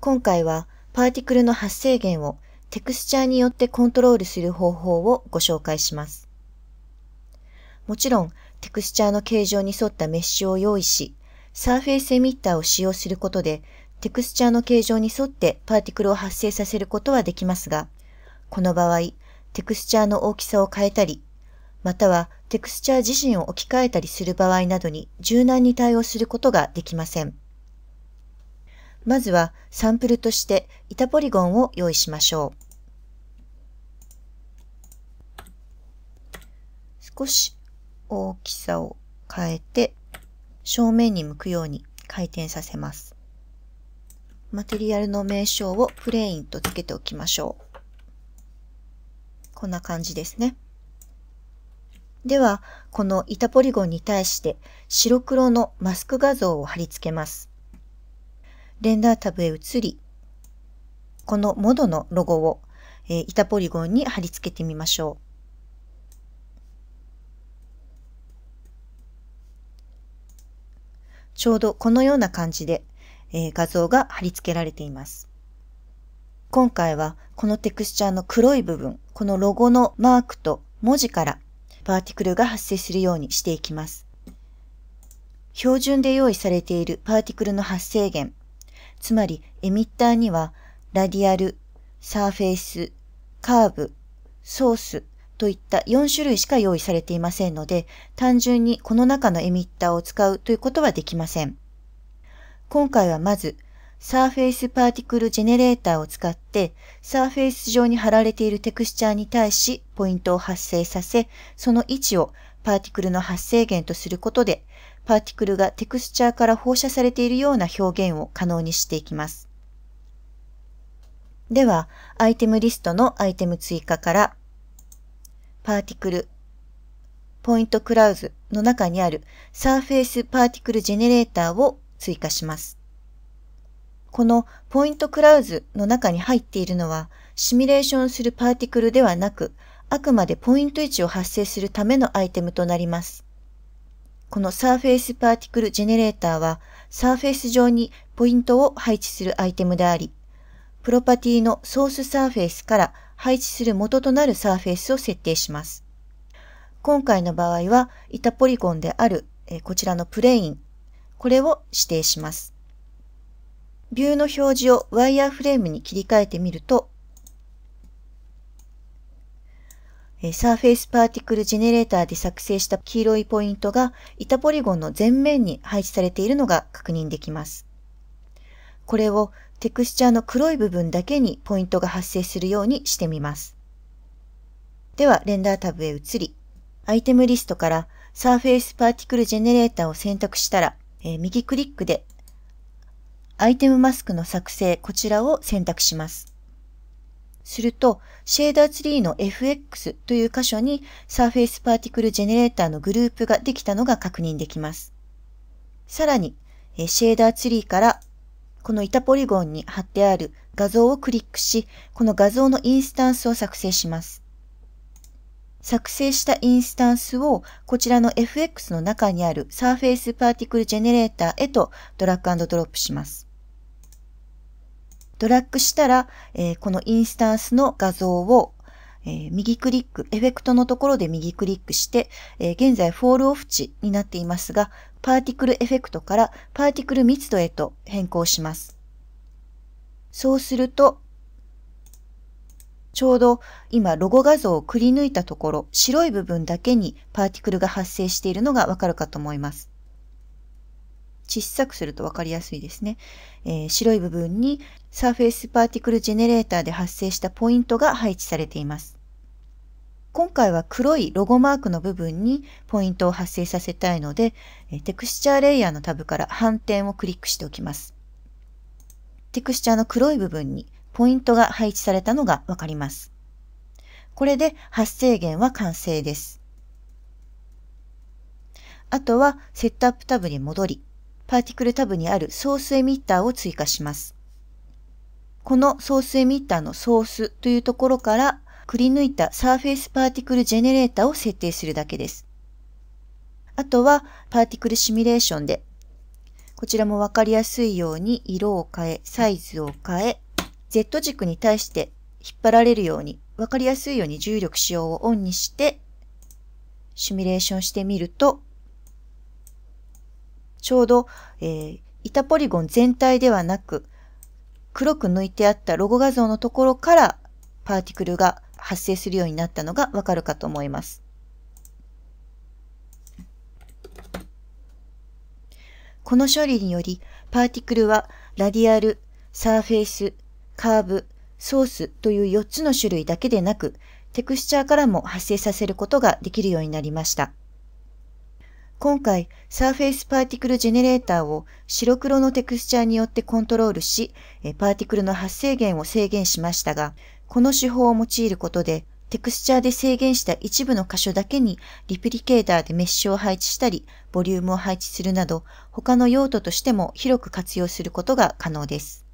今回はパーティクルの発生源をテクスチャーによってコントロールする方法をご紹介します。もちろん、テクスチャーの形状に沿ったメッシュを用意し、サーフェイスエミッターを使用することで、テクスチャーの形状に沿ってパーティクルを発生させることはできますが、この場合、テクスチャーの大きさを変えたり、またはテクスチャー自身を置き換えたりする場合などに柔軟に対応することができません。まずはサンプルとして板ポリゴンを用意しましょう。少し大きさを変えて正面に向くように回転させます。マテリアルの名称をプレインとつけておきましょう。こんな感じですね。では、この板ポリゴンに対して白黒のマスク画像を貼り付けます。レンダータブへ移り、このモドのロゴを、え板ポリゴンに貼り付けてみましょう。ちょうどこのような感じで、えー、画像が貼り付けられています。今回はこのテクスチャーの黒い部分、このロゴのマークと文字からパーティクルが発生するようにしていきます。標準で用意されているパーティクルの発生源、つまりエミッターにはラディアル、サーフェイス、カーブ、ソースといった4種類しか用意されていませんので、単純にこの中のエミッターを使うということはできません。今回はまず、サーフェイスパーティクルジェネレーターを使って、サーフェイス上に貼られているテクスチャーに対しポイントを発生させ、その位置をパーティクルの発生源とすることで、パーティクルがテクスチャーから放射されているような表現を可能にしていきます。では、アイテムリストのアイテム追加から、パーティクル、ポイントクラウズの中にあるサーフェイスパーティクルジェネレーターを追加します。このポイントクラウズの中に入っているのは、シミュレーションするパーティクルではなく、あくまでポイント位置を発生するためのアイテムとなります。このサーフェイスパーティクルジェネレーターは、サーフェイス上にポイントを配置するアイテムであり、プロパティのソースサーフェイスから配置する元となるサーフェイスを設定します。今回の場合は、板ポリゴンである、えこちらのプレイン、これを指定します。ビューの表示をワイヤーフレームに切り替えてみると、サーフェイスパーティクルジェネレーターで作成した黄色いポイントが板ポリゴンの前面に配置されているのが確認できます。これをテクスチャーの黒い部分だけにポイントが発生するようにしてみます。では、レンダータブへ移り、アイテムリストからサーフェイスパーティクルジェネレーターを選択したら、えー、右クリックでアイテムマスクの作成、こちらを選択します。すると、シェーダーツリーの FX という箇所に Surface Particle Generator のグループができたのが確認できます。さらに、シェーダーツリーからこの板ポリゴンに貼ってある画像をクリックし、この画像のインスタンスを作成します。作成したインスタンスをこちらの FX の中にある Surface Particle Generator へとドラッグドロップします。ドラッグしたら、えー、このインスタンスの画像を、えー、右クリック、エフェクトのところで右クリックして、えー、現在フォールオフ値になっていますが、パーティクルエフェクトからパーティクル密度へと変更します。そうすると、ちょうど今ロゴ画像をくり抜いたところ、白い部分だけにパーティクルが発生しているのがわかるかと思います。小さくすると分かりやすいですね。えー、白い部分にサーフェイスパーティクルジェネレーターで発生したポイントが配置されています。今回は黒いロゴマークの部分にポイントを発生させたいので、テクスチャーレイヤーのタブから反転をクリックしておきます。テクスチャーの黒い部分にポイントが配置されたのが分かります。これで発生源は完成です。あとはセットアップタブに戻り、パーティクルタブにあるソースエミッターを追加します。このソースエミッターのソースというところからくり抜いたサーフェイスパーティクルジェネレーターを設定するだけです。あとはパーティクルシミュレーションでこちらもわかりやすいように色を変え、サイズを変え、Z 軸に対して引っ張られるように、わかりやすいように重力使用をオンにして、シミュレーションしてみると、ちょうど、えー、板ポリゴン全体ではなく、黒く抜いてあったロゴ画像のところからパーティクルが発生するようになったのがわかるかと思います。この処理により、パーティクルはラディアル、サーフェイス、カーブ、ソースという4つの種類だけでなく、テクスチャーからも発生させることができるようになりました。今回、サーフェイスパーティクルジェネレーターを白黒のテクスチャーによってコントロールし、パーティクルの発生源を制限しましたが、この手法を用いることで、テクスチャーで制限した一部の箇所だけにリプリケーターでメッシュを配置したり、ボリュームを配置するなど、他の用途としても広く活用することが可能です。